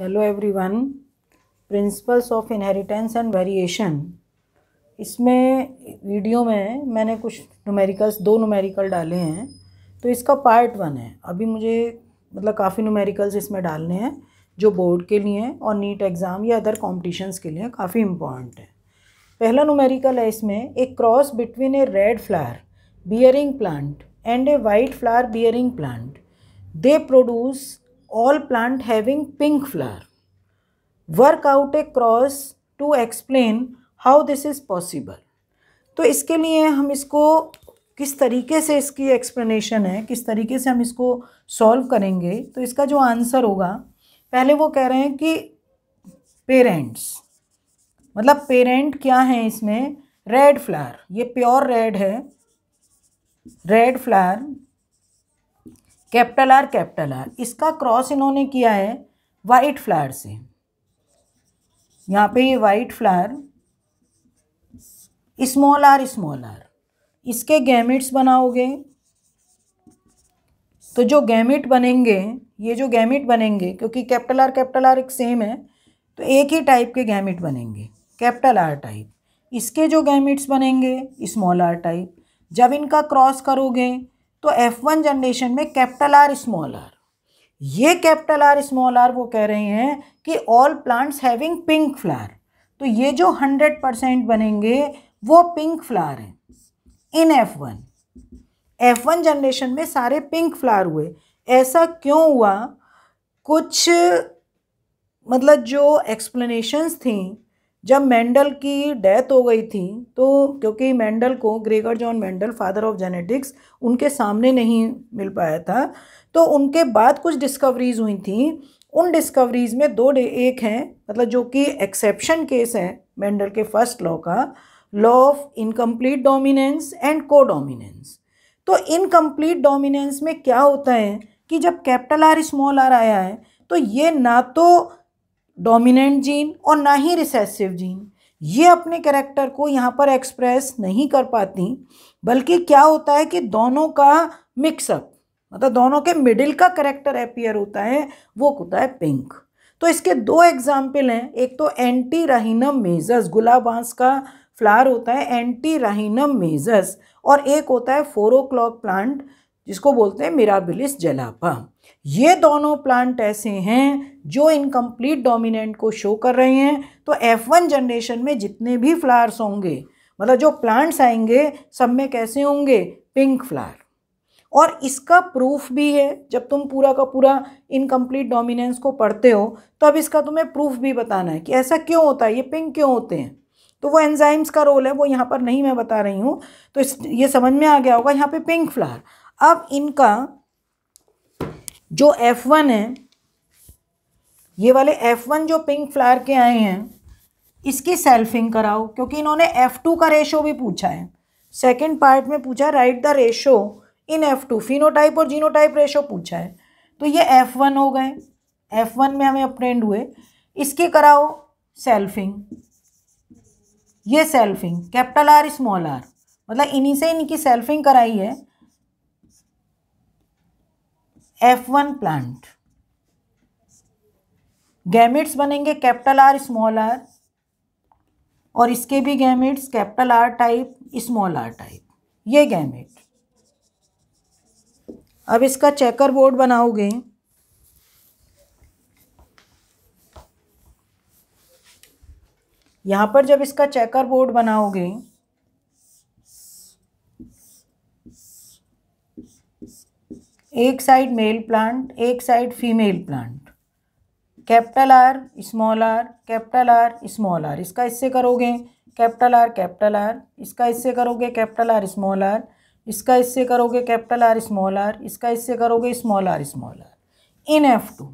hello everyone principles of inheritance and variation इसमें video में मैंने कुछ न्यूमेरिकल्स दो न्यूमेरिकल डाले हैं तो इसका पार्ट वन है अभी मुझे मतलब काफ़ी न्यूमेरिकल्स इसमें डालने हैं जो बोर्ड के लिए और नीट एग्ज़ाम या अदर कॉम्पिटिशन्स के लिए काफ़ी इम्पॉर्टेंट है पहला न्यूमेरिकल है इसमें एक cross between a red flower bearing plant and a white flower bearing plant they produce all plant having pink flower work out a cross to explain how this is possible तो इसके लिए हम इसको किस तरीके से इसकी एक्सप्लेनेशन है किस तरीके से हम इसको सॉल्व करेंगे तो इसका जो आंसर होगा पहले वो कह रहे हैं कि पेरेंट्स मतलब पेरेंट क्या है इसमें रेड फ्लावर ये प्योर रेड है red flower capital R capital R इसका क्रॉस इन्होंने किया है वाइट फ्लावर से यहाँ पे ये white flower small R small R इसके गैमिट्स बनाओगे तो जो गैमिट बनेंगे ये जो गैमिट बनेंगे क्योंकि कैपिटल आर कैपिटल आर एक सेम है तो एक ही टाइप के गैमिट बनेंगे कैपिटल आर टाइप इसके जो गैमिट्स बनेंगे स्मॉल आर टाइप जब इनका क्रॉस करोगे तो एफ वन जनरेशन में कैपिटल आर स्मॉल आर ये कैपिटल आर स्मॉल आर वो कह रहे हैं कि all plants having pink flower तो ये जो हंड्रेड परसेंट बनेंगे वो पिंक फ्लावर हैं इन F one F one generation में सारे पिंक फ्लावर हुए ऐसा क्यों हुआ कुछ मतलब जो एक्सप्लेनेशंस थी जब मेंडल की डेथ हो गई थी तो क्योंकि मेंडल को Gregor John Mendel father of genetics उनके सामने नहीं मिल पाया था तो उनके बाद कुछ डिस्कवरीज हुई थी उन डिस्कवरीज में दो एक हैं मतलब जो कि एक्सेप्शन केस है मेंडल के फर्स्ट लॉ का law of incomplete dominance and codominance तो इनकम्प्लीट डोमिनेंस में क्या होता है कि जब कैपिटल आर स्मॉल आर आया है तो ये ना तो डोमिनेंट जीन और ना ही रिसेसिव जीन ये अपने कैरेक्टर को यहाँ पर एक्सप्रेस नहीं कर पाती बल्कि क्या होता है कि दोनों का मिक्सअप मतलब दोनों के मिडिल का करेक्टर अपियर होता है वो होता है पिंक तो इसके दो एग्जाम्पल हैं एक तो एंटी राहिनम मेजस गुलाब बांस का फ्लावर होता है एंटी राहिनम मेजस और एक होता है फोरोक्लॉक प्लांट जिसको बोलते हैं मिराबिलिस जलापा ये दोनों प्लांट ऐसे हैं जो इनकम्प्लीट डोमिनेंट को शो कर रहे हैं तो एफ़ वन जनरेशन में जितने भी फ्लावर्स होंगे मतलब जो प्लांट्स आएंगे सब में कैसे होंगे पिंक फ्लावर और इसका प्रूफ भी है जब तुम पूरा का पूरा इनकम्प्लीट डोमिनेंस को पढ़ते हो तो अब इसका तुम्हें प्रूफ भी बताना है कि ऐसा क्यों होता है ये पिंक क्यों होते हैं तो वो एंजाइम्स का रोल है वो यहाँ पर नहीं मैं बता रही हूँ तो इस ये समझ में आ गया होगा यहाँ पे पिंक फ्लावर अब इनका जो एफ़ वन है ये वाले एफ़ वन जो पिंक फ्लावर के आए हैं इसकी सेल्फिंग कराओ क्योंकि इन्होंने एफ़ टू का रेशो भी पूछा है सेकेंड पार्ट में पूछा write the ratio in F two phenotype और जीनोटाइप रेशो पूछा है तो ये एफ़ वन हो गए एफ़ वन में हमें अपट्रेंड हुए इसके कराओ सेल्फिंग ये selfing capital R small R मतलब इन्हीं से इनकी सेल्फिंग कराई है एफ वन प्लांट गैमिट्स बनेंगे कैपिटल आर स्मॉल आर और इसके भी gametes capital R type small R type ये गैमिट अब इसका चेकर बोर्ड बनाओगे यहाँ पर जब इसका चेकर बोर्ड बनाओगे एक साइड मेल प्लांट एक side female plant capital R small R capital R small R इसका इससे करोगे कैपिटल आर कैपिटल आर इसका इससे करोगे कैपिटल आर स्मॉल आर इसका इससे करोगे कैपिटल आर स्मॉल आर इसका इससे करोगे small R small R in F two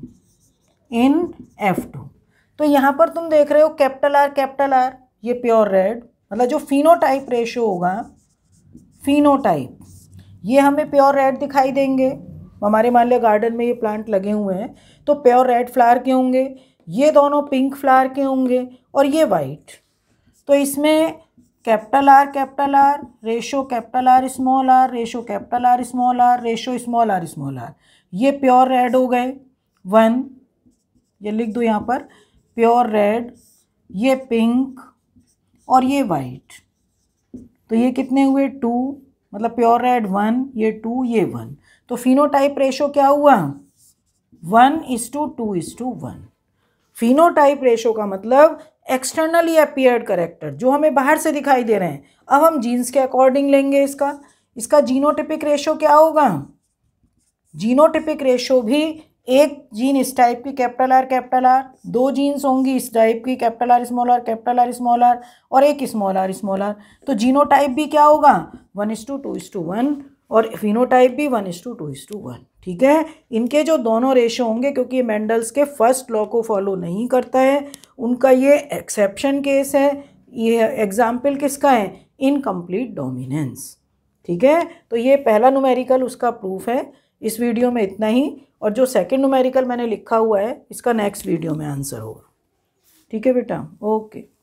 in F two तो यहाँ पर तुम देख रहे हो कैपिटल आर कैपिटल आर ये प्योर रेड मतलब जो फिनोटाइप रेशो होगा फिनोटाइप ये हमें प्योर रेड दिखाई देंगे हमारे मान लिया गार्डन में ये प्लांट लगे हुए हैं तो प्योर रेड फ्लावर के होंगे ये दोनों पिंक फ्लावर के होंगे और ये वाइट तो इसमें capital R capital R ratio capital R small R ratio capital R small R ratio small R small R ये प्योर रेड हो गए वन ये लिख दो यहाँ पर प्योर रेड ये पिंक और ये वाइट तो ये कितने हुए टू मतलब प्योर रेड वन ये टू ये वन तो फिनोटाइप रेशो क्या हुआ one is to two is to one phenotype ratio का मतलब एक्सटर्नली अपियर्ड करेक्टर जो हमें बाहर से दिखाई दे रहे हैं अब हम जीन्स के अकॉर्डिंग लेंगे इसका इसका जीनोटिपिक रेशो क्या होगा जीनोटिपिक रेशो भी एक जीन इस टाइप की कैपिटल आर कैपिटल आर दो जीन्स होंगी इस टाइप की capital R small R capital R small R और एक स्मॉल आर स्मॉल आर तो जीनो टाइप भी क्या होगा one is to two is to one और फिनो टाइप भी one is to two is to one ठीक है इनके जो दोनों रेशो होंगे क्योंकि ये के फर्स्ट लॉ को फॉलो नहीं करता है उनका ये एक्सेप्शन केस है ये एग्जाम्पल किसका है इनकम्प्लीट डोमिनेंस ठीक है तो ये पहला नुमेरिकल उसका प्रूफ है इस वीडियो में इतना ही और जो सेकंड नुमेरिकल मैंने लिखा हुआ है इसका नेक्स्ट वीडियो में आंसर होगा ठीक है बेटा ओके